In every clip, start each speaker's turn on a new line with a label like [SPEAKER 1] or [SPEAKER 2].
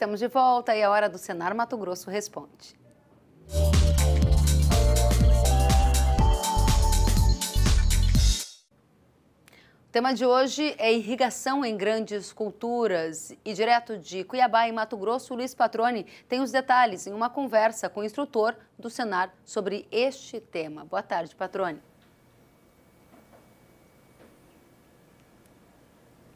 [SPEAKER 1] Estamos de volta e é hora do Senar Mato Grosso Responde. O tema de hoje é irrigação em grandes culturas. E direto de Cuiabá, em Mato Grosso, Luiz Patrone tem os detalhes em uma conversa com o instrutor do Senar sobre este tema. Boa tarde, Patrone.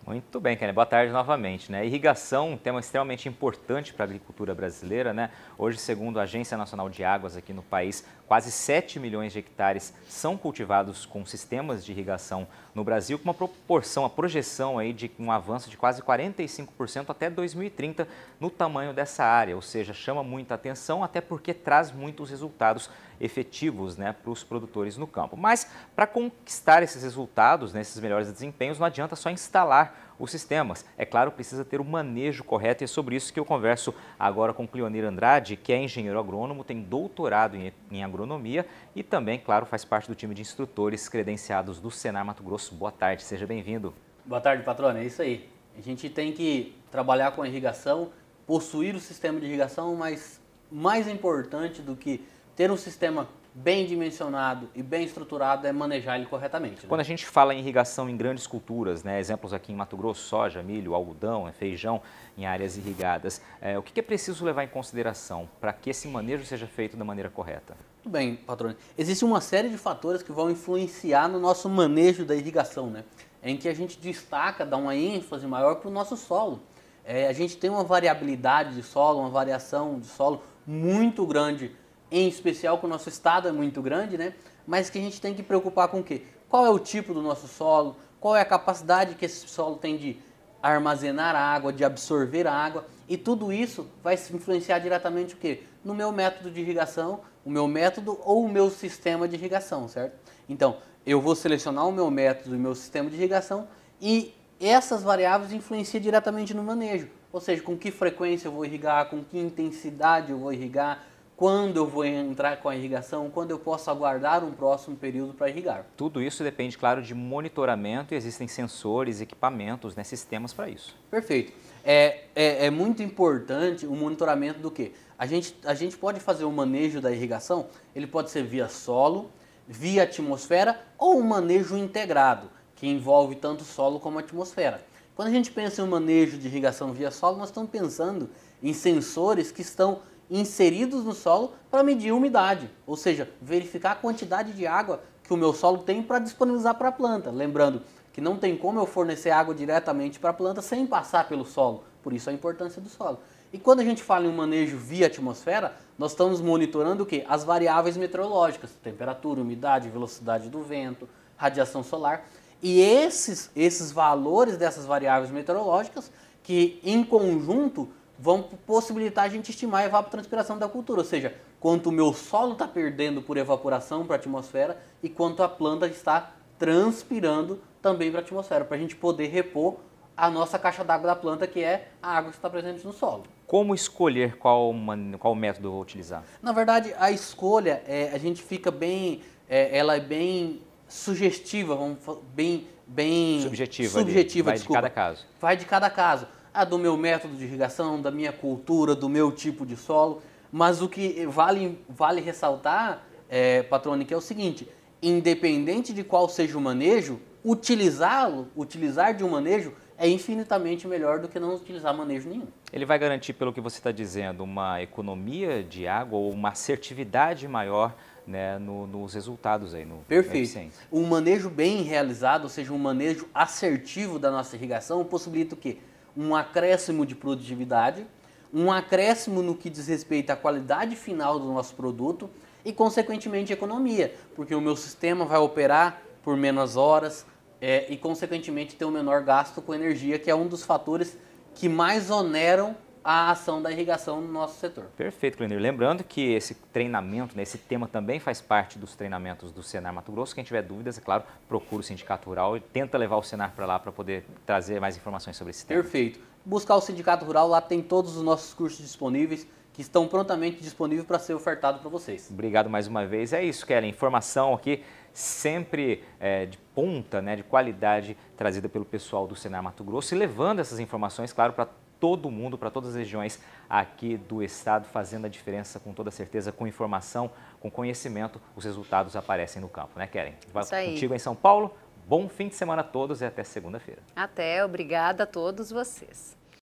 [SPEAKER 1] Muito bem, Kenia. Boa tarde novamente. Né? Irrigação, um tema extremamente importante para a agricultura brasileira. Né? Hoje, segundo a Agência Nacional de Águas aqui no país, quase 7 milhões de hectares são cultivados com sistemas de irrigação no Brasil, com uma proporção, a projeção aí de um avanço de quase 45% até 2030 no tamanho dessa área. Ou seja, chama muita atenção, até porque traz muitos resultados efetivos né, para os produtores no campo. Mas para conquistar esses resultados, né, esses melhores desempenhos, não adianta só instalar os sistemas. É claro, precisa ter o manejo correto e é sobre isso que eu converso agora com Cleonir Andrade, que é engenheiro agrônomo, tem doutorado em, em agronomia e também, claro, faz parte do time de instrutores credenciados do Senar Mato Grosso. Boa tarde, seja bem-vindo.
[SPEAKER 2] Boa tarde, patrona. É isso aí. A gente tem que trabalhar com a irrigação, possuir o sistema de irrigação, mas mais importante do que ter um sistema bem dimensionado e bem estruturado é manejar ele corretamente. Né? Quando a
[SPEAKER 1] gente fala em irrigação em grandes culturas, né, exemplos aqui em Mato Grosso, soja, milho, algodão, né, feijão, em áreas irrigadas, é, o que é preciso levar em consideração para que esse manejo seja feito da maneira correta?
[SPEAKER 2] Tudo bem, patrônio. Existe uma série de fatores que vão influenciar no nosso manejo da irrigação, né? em que a gente destaca, dá uma ênfase maior para o nosso solo. É, a gente tem uma variabilidade de solo, uma variação de solo muito grande em especial que o nosso estado é muito grande, né? Mas que a gente tem que preocupar com o quê? Qual é o tipo do nosso solo? Qual é a capacidade que esse solo tem de armazenar água, de absorver água? E tudo isso vai se influenciar diretamente o quê? No meu método de irrigação, o meu método ou o meu sistema de irrigação, certo? Então, eu vou selecionar o meu método e o meu sistema de irrigação e essas variáveis influenciam diretamente no manejo. Ou seja, com que frequência eu vou irrigar, com que intensidade eu vou irrigar, quando eu vou entrar com a irrigação, quando eu posso aguardar um próximo período para irrigar.
[SPEAKER 1] Tudo isso depende, claro, de monitoramento
[SPEAKER 2] e existem sensores, equipamentos, né, sistemas para isso. Perfeito. É, é, é, muito importante o monitoramento do que? A gente, a gente pode fazer o manejo da irrigação, ele pode ser via solo, via atmosfera ou um manejo integrado, que envolve tanto solo como atmosfera. Quando a gente pensa em um manejo de irrigação via solo, nós estamos pensando em sensores que estão inseridos no solo para medir a umidade, ou seja, verificar a quantidade de água que o meu solo tem para disponibilizar para a planta. Lembrando que não tem como eu fornecer água diretamente para a planta sem passar pelo solo, por isso a importância do solo. E quando a gente fala em um manejo via atmosfera, nós estamos monitorando o que? As variáveis meteorológicas, temperatura, umidade, velocidade do vento, radiação solar. E esses, esses valores dessas variáveis meteorológicas, que em conjunto vão possibilitar a gente estimar a evapotranspiração da cultura, ou seja, quanto o meu solo está perdendo por evaporação para a atmosfera e quanto a planta está transpirando também para a atmosfera, para a gente poder repor a nossa caixa d'água da planta, que é a água que está presente no solo.
[SPEAKER 1] Como escolher qual, qual método vou utilizar?
[SPEAKER 2] Na verdade, a escolha, é, a gente fica bem, é, ela é bem sugestiva, vamos, bem, bem... Subjetiva. Subjetiva, Vai desculpa. de cada caso. Vai de cada caso a do meu método de irrigação, da minha cultura, do meu tipo de solo. Mas o que vale, vale ressaltar, é, Patrônica, é o seguinte: independente de qual seja o manejo, utilizá-lo, utilizar de um manejo, é infinitamente melhor do que não utilizar manejo nenhum.
[SPEAKER 1] Ele vai garantir, pelo que você está dizendo, uma economia de água ou uma assertividade maior né, no, nos resultados aí no Perfeito.
[SPEAKER 2] Um manejo bem realizado, ou seja, um manejo assertivo da nossa irrigação, possibilita o quê? um acréscimo de produtividade, um acréscimo no que diz respeito à qualidade final do nosso produto e, consequentemente, economia, porque o meu sistema vai operar por menos horas é, e, consequentemente, ter um menor gasto com energia, que é um dos fatores que mais oneram a ação da irrigação no nosso setor.
[SPEAKER 1] Perfeito, Clenir. Lembrando que esse treinamento, né, esse tema também faz parte dos treinamentos do Senar Mato Grosso. Quem tiver dúvidas, é claro, procura o Sindicato Rural e tenta levar o Senar para lá para poder trazer mais informações sobre esse tema. Perfeito.
[SPEAKER 2] Buscar o Sindicato Rural, lá tem todos os nossos cursos disponíveis que estão prontamente disponíveis para ser ofertado para vocês.
[SPEAKER 1] Obrigado mais uma vez. É isso, Kelly. Informação aqui sempre é, de ponta, né, de qualidade trazida pelo pessoal do Senar Mato Grosso e levando essas informações, claro, para todo mundo, para todas as regiões aqui do estado, fazendo a diferença com toda certeza, com informação, com conhecimento, os resultados aparecem no campo, né, Keren? Vai contigo em São Paulo. Bom fim de semana a todos e até segunda-feira.
[SPEAKER 2] Até, obrigada a todos vocês.